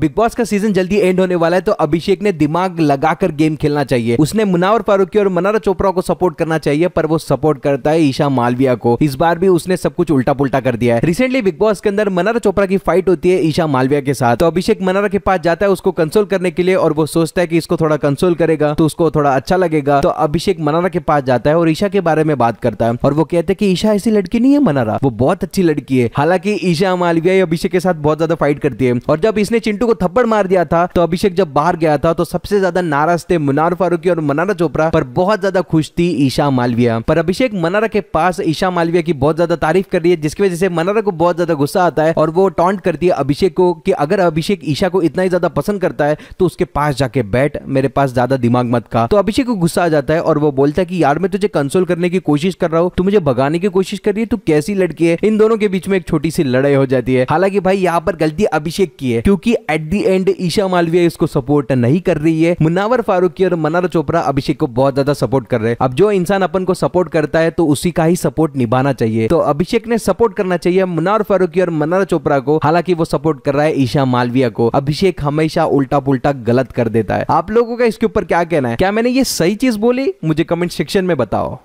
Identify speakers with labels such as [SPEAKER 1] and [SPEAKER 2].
[SPEAKER 1] big Boss का season जल्दी end होने वाला है तो अभिषेक ने दिमाग लगाकर गेम खेलना चाहिए उसने मुनावर फारूकी और मनारा चोपड़ा को सपोर्ट करना चाहिए पर वो सपोर्ट करता है ईशा मालविया को इस बार भी उसने सब कुछ उल्टा पुलटा कर दिया है रिसेंटली बिग बॉस के अंदर मनारा चोपड़ा की फाइट होती है ईशा मालविया के साथ तो अभिषेक मनारा के पास जाता है उसको कंसोल करने के लिए और वो सोचता है कि इसको थोड़ा कंसोल करेगा तो उसको थोड़ा अच्छा लगेगा तो अभिषेक मनारा के पास जाता है और ईशा के बारे में बात करता है और वो कहते हैं कि ईशा ऐसी लड़की नहीं है मनारा वो बहुत अच्छी लड़की है हालांकि ईशा मालविया अभिषेक के साथ बहुत ज्यादा फाइट करती है और जब इसने चिंटू को थप्पड़ मार दिया था तो अभिषेक जब बाहर गया था तो सबसे ज्यादा नाराज थे मुनार फारूकी और मनारा चोपड़ा पर बहुत ज्यादा खुश थी ईशा मालविया पर अभिषेक मनारा के पास ईशा मालविया की बहुत ज्यादा तारीफ कर रही है जिसकी वजह से मनारा को बहुत ज्यादा गुस्सा आता है और वो टॉन्ट करती है अभिषेक को कि अगर अभिषेक ईशा को इतना ही ज्यादा पसंद करता है तो उसके पास जाके बैठ मेरे पास ज्यादा दिमाग मत का तो अभिषेक को गुस्सा आ जाता है और वो बोलता है कि यार मैं तुझे कंसोल करने की कोशिश कर रहा हूँ तू मुझे भगाने की कोशिश कर रही है तू कैसी लड़की है इन दोनों के बीच में एक छोटी सी लड़ाई हो जाती है हालांकि भाई यहाँ पर गलती अभिषेक की है क्योंकि at the end Isha Malviya इसको सपोर्ट नहीं कर रही है मुनावर फारूकी और मनार चोपड़ा अभिषेक को बहुत ज्यादा सपोर्ट कर रहे हैं अब जो इंसान अपन को सपोर्ट करता है तो उसी का ही सपोर्ट निभाना चाहिए तो अभिषेक ने सपोर्ट करना चाहिए मुनार फारूकी और मनार चोपड़ा को हालांकि वो सपोर्ट कर रहा है ईशा मालविया को अभिषेक हमेशा उल्टा पुलटा गलत कर देता है आप लोगों का इसके ऊपर क्या कहना है क्या मैंने ये सही चीज बोली मुझे कमेंट सेक्शन में बताओ